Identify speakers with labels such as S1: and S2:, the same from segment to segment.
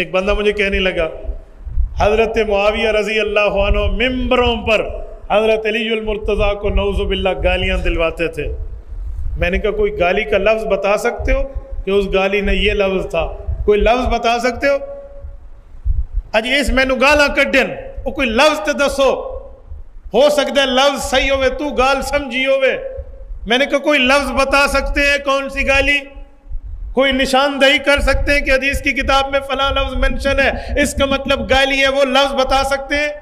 S1: एक बंदा मुझे कहने लगा हज़रत मुआविया रज़ी अल्लाह मम्बरों पर हज़रत अलीमरतज़ा को नौजुबिल्ला गालियाँ दिलवाते थे मैंने कहा कोई गाली का लफ्ज़ बता सकते हो कि उस गाली ने ये लफ्ज़ था कोई लफ्ज़ बता सकते हो अज इस मैनू गाल क्डन वो कोई लफ्ज़ तो दसो हो सकता है लफ्ज़ सही होवे तू गाल समझी होवे मैंने कहा कोई लफ्ज़ बता सकते हैं कौन सी गाली कोई निशानदही कर सकते हैं कि हदीस की किताब में फला लफ्ज मेंशन है इसका मतलब गाली है वो लफ्ज बता सकते हैं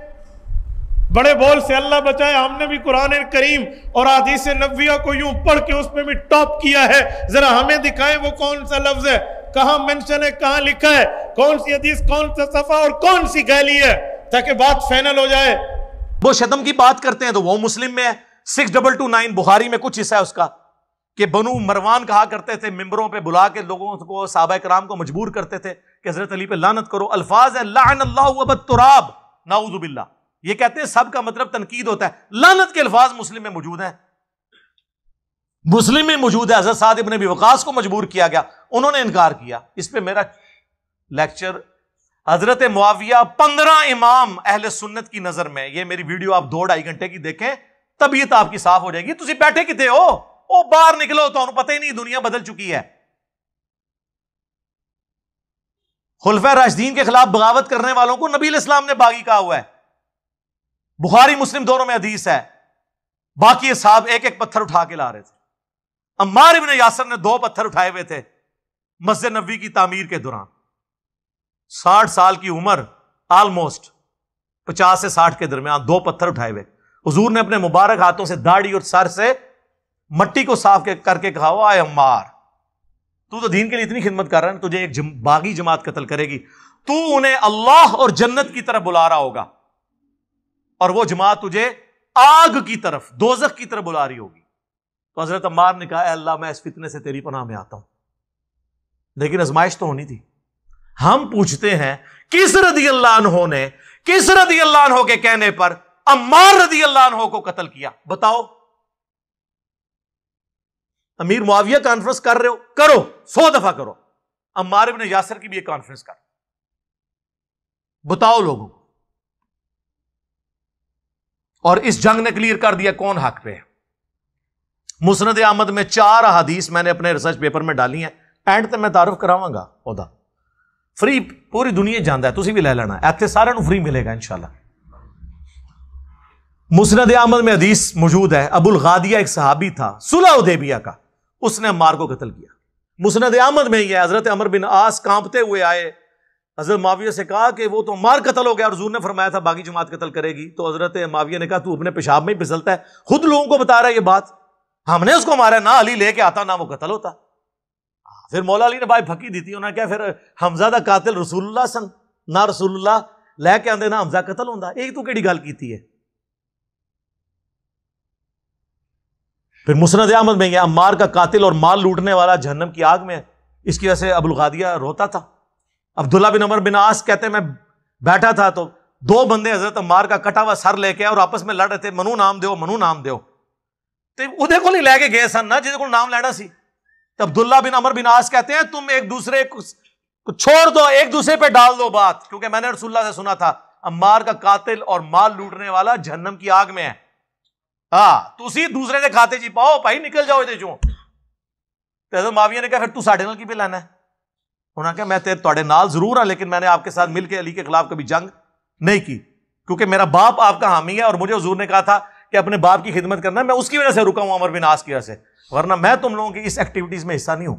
S1: बड़े बोल से अल्लाह बचाए हमने भी कुरान करीम और आदिस नबिया को यूं पढ़ के उसमें भी टॉप किया है जरा हमें दिखाएं वो कौन सा लफ्ज है कहाँ मेंशन है कहाँ लिखा है कौन सी हदीस कौन सा सफा और कौन सी गाली है ताकि बात फाइनल हो जाए वो शतम की बात करते हैं तो वो मुस्लिम में है सिक्स डबल टू नाइन बुहारी में कुछ हिस्सा है उसका कि बनु मरवान कहा करते थे मिंबरों पे बुला के लोगों को साहब कराम को मजबूर करते थे कि हजरत अली पे लानत करो अल्फाज है लानबराब नाउजुबिल्ला ये कहते हैं सब का मतलब तनकीद होता है लानत के अल्फाज मुस्लिम में मौजूद हैं मुस्लिम में मौजूद है हजरत साद इबन वकास को मजबूर किया गया उन्होंने इनकार किया इस पर मेरा लेक्चर हजरत मुआविया पंद्रह इमाम अहल सुन्नत की नजर में ये मेरी वीडियो आप दो ढाई घंटे की देखें तबीयत आपकी साफ हो जाएगी तुम बैठे कितने हो ਉਹ ਬਾਹਰ ਨਿਕਲੋ ਤੁਹਾਨੂੰ ਪਤਾ ਹੀ ਨਹੀਂ ਦੁਨੀਆ ਬਦਲ ਚੁੱਕੀ ਹੈ खुलफा राशदीन के खिलाफ बगावत करने वालों को नबील इस्लाम ने बागी कहा हुआ है बुखारी मुस्लिम दोनों में अधीस है बाकी साहब एक एक पत्थर उठा के ला रहे थे अम्मार इबन यासर ने दो पत्थर उठाए हुए थे मस्जिद नबी की तामीर के दौरान साठ साल की उम्र ऑलमोस्ट पचास से साठ के दरमियान दो पत्थर उठाए हुए हजूर ने अपने मुबारक हाथों से दाढ़ी और सर से मट्टी को साफ करके कहा वो आए अम्मार तू तो दीन के लिए इतनी खिदमत कर रहा है तुझे एक बागी जमात कतल करेगी तू उन्हें अल्लाह और जन्नत की तरफ बुला रहा होगा और वो जमात तुझे आग की तरफ दोजक की तरफ बुला रही होगी तो हजरत अम्बार ने कहा अल्लाह मैं इस फितने से तेरी पनाह में आता हूं लेकिन आजमाइश तो होनी थी हम पूछते हैं किस रदी अल्लाह ने किस रदी अल्लाह के कहने पर अम्बार रदी अल्लाह को कतल किया बताओ अमीर मुआविया कॉन्फ्रेंस कर रहे हो करो सौ दफा करो अम्मार इबन यासर की भी एक कॉन्फ्रेंस कर बताओ लोगों को और इस जंग ने क्लियर कर दिया कौन हक पे है मुसनद अहमद में चार अहादीस मैंने अपने रिसर्च पेपर में डाली हैं एंड तक तो मैं तारुफ करावांगा ओदा फ्री पूरी दुनिया जानता है ਤੁਸੀਂ भी ਲੈ ਲੈਣਾ ਇੱਥੇ ਸਾਰਿਆਂ ਨੂੰ ਫ੍ਰੀ ਮਿਲੇਗਾ ਇਨਸ਼ਾਅੱਲਾ मुसनद अहमद में हदीस मौजूद है अबुल गादिया एक सहाबी था सुलह उदेबिया का उसने अमार को कतल किया मुसनद आमद में ही है हज़रत अमर बिन आस कांपते हुए आए हज़रत माविया से कहा कि वो तो मार कत्ल हो गया और जूर ने फरमाया था बाकी जमात कतल करेगी तो हज़रत माविया ने कहा तू अपने पेशाब में ही फिसलता है खुद लोगों को बता रहा है ये बात हमने उसको मारा ना अली लेके आता ना वो कतल होता फिर मौला अली ने भाई फकी दी थी उन्होंने क्या फिर हमजा का कातिल रसूलुल्लाह सन ना रसूलुल्लाह लैके आते ना हमजा कतल होता एक तू कि गल की है फिर मुसरद अहमद में गया अम्मार का कातिल और माल लूटने वाला जहनम की आग में इसकी वजह से अबुल गादिया रोता था अब्दुल्ला बिन अमर बिन आस कहते मैं बैठा था तो दो बंदे हजरत अम्मार का कटा हुआ सर लेके और आपस में लड़ रहे थे मनु नाम दो मनु नाम दो तो ਉਹਦੇ ਕੋਲ ਹੀ ਲੈ ਕੇ ਗਏ ਸਨ ਨਾ ਜਿਹਦੇ तो अब्दुल्ला बिन अमर बिन आस कहते हैं तुम एक दूसरे को छोड़ दो एक दूसरे पर डाल दो बात क्योंकि मैंने रसुल्ला से सुना था अम्मार का कातिल और माल लूटने वाला जहन्नम की आग में है हाँ तुम दूसरे के खाते च पाओ भाई निकल जाओ ये चो तो ਹਜ਼ਰਤ ਮਾਵੀਆ ਨੇ ਕਿਹਾ ਫਿਰ ਤੂੰ ਸਾਡੇ ਨਾਲ ਕੀ ਪਿਲਾਣਾ उन्होंने कहा मैं तेरे ਤੁਹਾਡੇ ਨਾਲ ਜ਼ਰੂਰ ਹਾਂ ਲੇਕਿਨ आपके साथ मिलकर अली के खिलाफ कभी जंग नहीं की क्योंकि मेरा बाप आपका हामी है और मुझे हजूर ने कहा था कि अपने बाप की खिदमत करना मैं उसकी वजह से रुका हूं अमर बिनास की वजह से वरना मैं तुम लोगों की इस एक्टिविटीज में हिस्सा नहीं हूं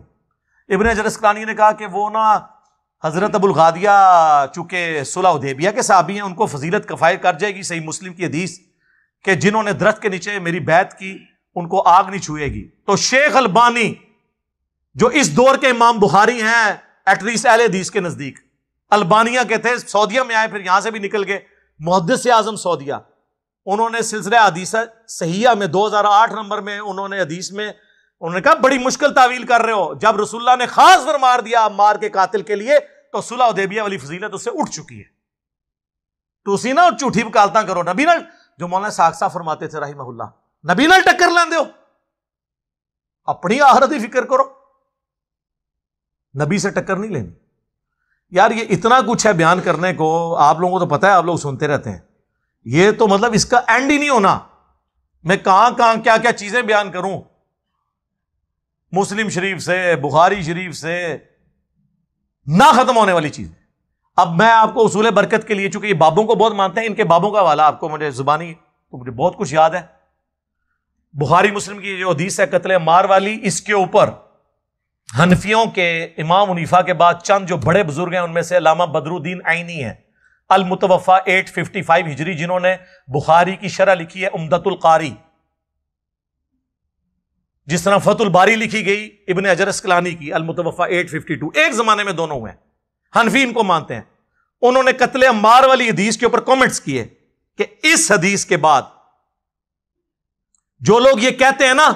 S1: इबन अजरस ने कहा कि वो ना हजरत अबुल गादिया चूंकि सुलह उदेबिया के साहबी हैं उनको फजीलत कफायत कर जाएगी सही मुस्लिम की हदीस कि जिन्होंने दरख्त के नीचे मेरी बैत की उनको आग नहीं छुएगी तो शेख अलबानी जो इस दौर के इमाम बुहारी हैं एटलीस्ट अहल हदीस के नजदीक अल्बानिया के थे सऊदिया में आए फिर यहां से भी निकल गए मुहदस आजम सऊदिया उन्होंने सिलसिला हदीस सहिया में 2008 नंबर में उन्होंने हदीस में उन्होंने कहा बड़ी मुश्किल तावील कर रहे हो जब रसुल्ला ने खास पर मार दिया मार के कातिल के लिए तो सुलह उदेबिया वाली फजीलत उससे उठ चुकी है तुसी ना झूठी बकालता करो नबी ना जो मौलाना साखसा फरमाते थे राही महुल्ला नबी न टक्कर लेंदे हो अपनी आहरत की फिक्र करो नबी से टक्कर नहीं लेनी यार ये इतना कुछ है बयान करने को आप लोगों को तो पता है आप लोग सुनते रहते हैं ये तो मतलब इसका एंड ही नहीं होना मैं कहां कहां क्या क्या चीजें बयान करूं मुस्लिम शरीफ से बुखारी शरीफ से ना खत्म होने वाली चीजें अब मैं आपको उसूल बरकत के लिए चूंकि ये बाबों को बहुत मानते हैं इनके बाबों का वाला आपको मुझे जुबानी तो मुझे बहुत कुछ याद है बुखारी मुस्लिम की जो हदीस है कतले मार वाली इसके ऊपर हनफियों के इमाम मुनीफा के बाद चंद जो बड़े बुजुर्ग हैं उनमें से लामा बदरुद्दीन आईनी है अलमुतवफ़ा फाइव हिजरी जिन्होंने बुखारी की शरह लिखी है उमदतुल कारी जिस तरह फतुल बारी लिखी गई इबन अजरस कलानी की अलमुतवफ़ा टू एक जमाने में दोनों हुए हैं हनफी इनको मानते हैं उन्होंने कत्ले अम्बार वाली हदीस के ऊपर कॉमेंट्स किए कि इस हदीस के बाद जो लोग ये कहते हैं ना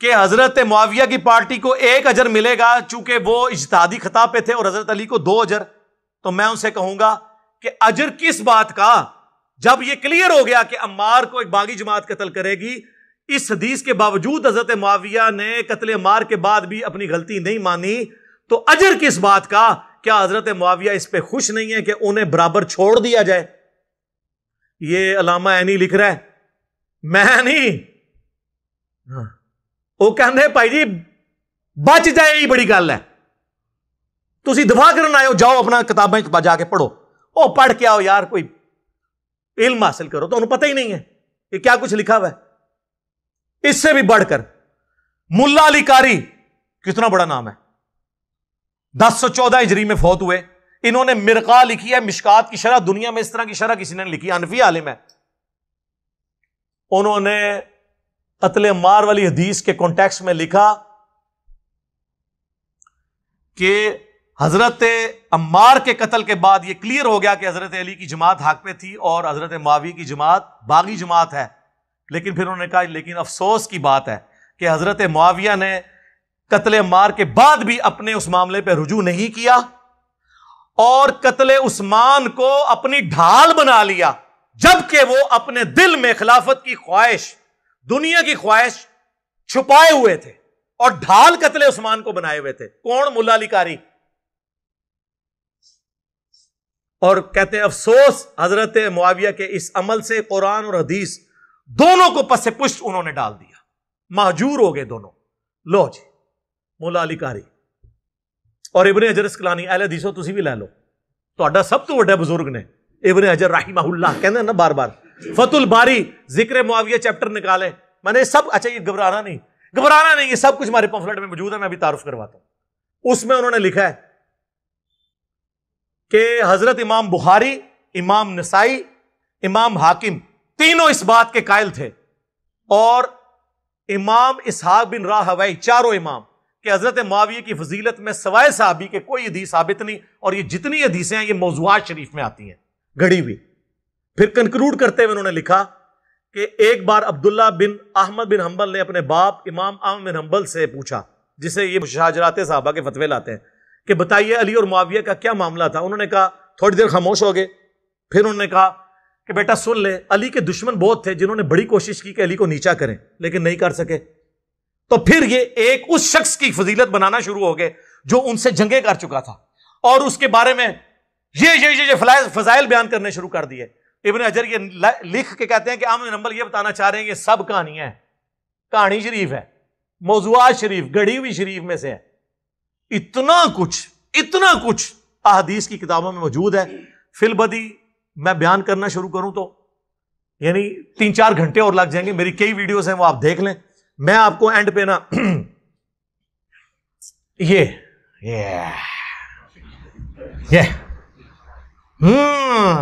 S1: कि हजरत माविया की पार्टी को एक अजर मिलेगा चूंकि वो इजतहादी खता पे थे और हजरत अली को दो अजर तो मैं उनसे कहूंगा कि अजर किस बात का जब यह क्लियर हो गया कि अम्बार को एक बागी जमात कतल करेगी इस हदीस के बावजूद हजरत माविया ने कतले मार के बाद भी अपनी गलती नहीं मानी तो अजर किस बात का क्या हजरत मुआविया इस पर खुश नहीं है कि उन्हें बराबर छोड़ दिया जाए ये अलामा ऐनी लिख रहा है मैं नहीं हाँ। वो कहते भाई जी बच जाए ये बड़ी गल है तुम दफा करन आयो जाओ अपना किताबें जाके पढ़ो ओ पढ़ के आओ यार कोई इल्म हासिल करो तो पता ही नहीं है कि क्या कुछ लिखा हुआ इससे भी बढ़कर मुल्ला अली कारी कितना बड़ा नाम है दस सौ चौदह इजरी में फौत हुए इन्होंने मिर्का लिखी है मिशकात की शरह दुनिया में इस तरह की शरह किसी ने लिखी अनफी आलिम है उन्होंने कतल मार वाली हदीस के कॉन्टेक्स्ट में लिखा कि हजरत अम्मार के कत्ल के बाद यह क्लियर हो गया कि हजरत अली की जमात हाक पे थी और हजरत मावी की जमात बागी जमात है लेकिन फिर उन्होंने कहा लेकिन अफसोस की बात है कि हजरत माविया ने कतले मार के बाद भी अपने उस मामले पर रुजू नहीं किया और कतले उस्मान को अपनी ढाल बना लिया जबकि वो अपने दिल में खिलाफत की ख्वाहिश दुनिया की ख्वाहिश छुपाए हुए थे और ढाल कतले उस्मान को बनाए हुए थे कौन मुला लिकारी और कहते हैं अफसोस हजरत मुआविया के इस अमल से कुरान और हदीस दोनों को पसे पुष्ट उन्होंने डाल दिया माहजूर हो गए दोनों लो जी ਮੌਲਾ और इबन ਔਰ ਇਬਨ ਹਜਰ ਸਕਲਾਨੀ ਅਹਿਲ ਹਦੀਸੋ ਤੁਸੀਂ ਵੀ ਲੈ तो सब तो व्डा ਵੱਡਾ ने इबन अजर राही माहुल्ला कहने ना बार बार फतुल बारी जिक्र मुआविया चैप्टर निकाले मैंने सब अच्छा ये घबराना नहीं घबराना नहीं ये सब कुछ हमारे पंफलेट में मौजूद है मैं अभी तारुफ करवाता हूं उसमें उन्होंने लिखा है कि हजरत इमाम बुखारी इमाम नसाई इमाम हाकिम तीनों इस बात के कायल थे और इमाम इसहाक बिन राह हवाई चारों इमाम कि हज़रत माविया की फजीलत में सवाए साहबी के कोई हदीस साबित नहीं और ये जितनी हदीसें हैं ये मौजूद शरीफ में आती हैं घड़ी हुई फिर कंक्लूड करते हुए उन्होंने लिखा कि एक बार Abdullah bin Ahmad bin Hanbal ने अपने बाप इमाम अहमद बिन हम्बल से पूछा जिसे ये शाहजरात साहबा के फतवे लाते हैं कि बताइए अली और माविया का क्या मामला था उन्होंने कहा थोड़ी देर खामोश हो गए फिर उन्होंने कहा कि बेटा सुन ले अली के दुश्मन बहुत थे जिन्होंने बड़ी कोशिश की कि अली को नीचा करें लेकिन नहीं कर सके तो फिर ये एक उस शख्स की फजीलत बनाना शुरू हो गए जो उनसे जंगे कर चुका था और उसके बारे में ये ये ये, ये फजाइल बयान करने शुरू कर दिए इबन अजर ये लिख के कहते हैं कि आम नंबर ये बताना चाह रहे हैं ये सब कहानियां है कहानी शरीफ है मौजूद शरीफ गढ़ी हुई शरीफ में से है इतना कुछ इतना कुछ अदीस की किताबों में मौजूद है फिलबदी मैं बयान करना शुरू करूं तो यानी तीन चार घंटे और लग जाएंगे मेरी कई वीडियोज हैं वो आप देख लें मैं आपको एंड पे ना ये ये ये hmm.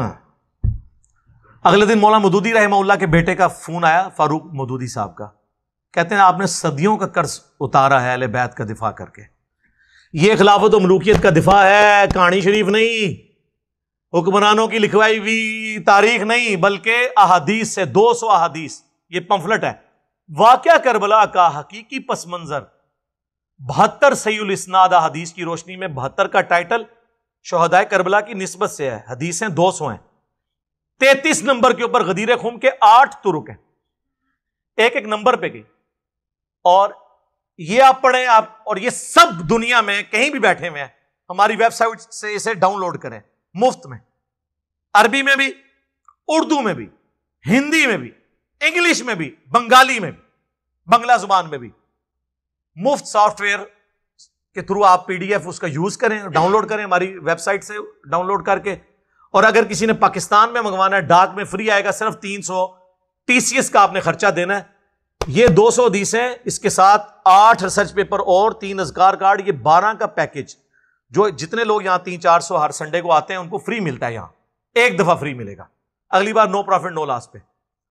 S1: अगले दिन मौला मदूदी रहमा के बेटे का फोन आया फारूक मदूदी साहब का कहते हैं आपने सदियों का कर्ज उतारा है अले बैत का दिफा करके ये खिलाफत मलूकियत का दिफा है कहानी शरीफ नहीं हुक्मरानों की लिखवाई हुई तारीख नहीं बल्कि अहादीस से दो सौ अहादीस ये पंफलट है वाक़ करबला का हकीकी पस मंज़र बहत्तर सैल इसनाद हदीस की रोशनी में बहत्तर का टाइटल शहदाय करबला की नस्बत से है हदीसें दो सौ हैं तैतीस नंबर के ऊपर गदीर खूम के आठ तुरुक हैं एक एक नंबर पे गई और ये आप पढ़ें आप और ये सब दुनिया में कहीं भी बैठे हुए हैं हमारी वेबसाइट से इसे डाउनलोड करें मुफ्त में अरबी में भी उर्दू में भी हिंदी में भी इंग्लिश में भी बंगाली में भी बंगला जुबान में भी मुफ्त सॉफ्टवेयर के थ्रू आप पीडीएफ उसका यूज करें डाउनलोड करें हमारी वेबसाइट से डाउनलोड करके और अगर किसी ने पाकिस्तान में मंगवाना है डाक में फ्री आएगा सिर्फ तीन सौ टीसीएस का आपने खर्चा देना है ये दो सौ हदीसें इसके साथ आठ रिसर्च पेपर और तीन अजगार कार्ड ये बारह का पैकेज जो जितने लोग यहां तीन चार सौ हर संडे को आते हैं उनको फ्री मिलता है यहां एक दफा फ्री मिलेगा अगली बार नो प्रॉफिट नो लास्ट पे